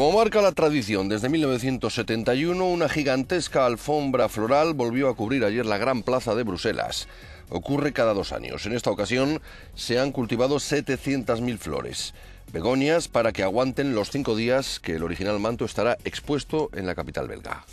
Como marca la tradición, desde 1971 una gigantesca alfombra floral volvió a cubrir ayer la gran plaza de Bruselas. Ocurre cada dos años. En esta ocasión se han cultivado 700.000 flores. Begonias para que aguanten los cinco días que el original manto estará expuesto en la capital belga.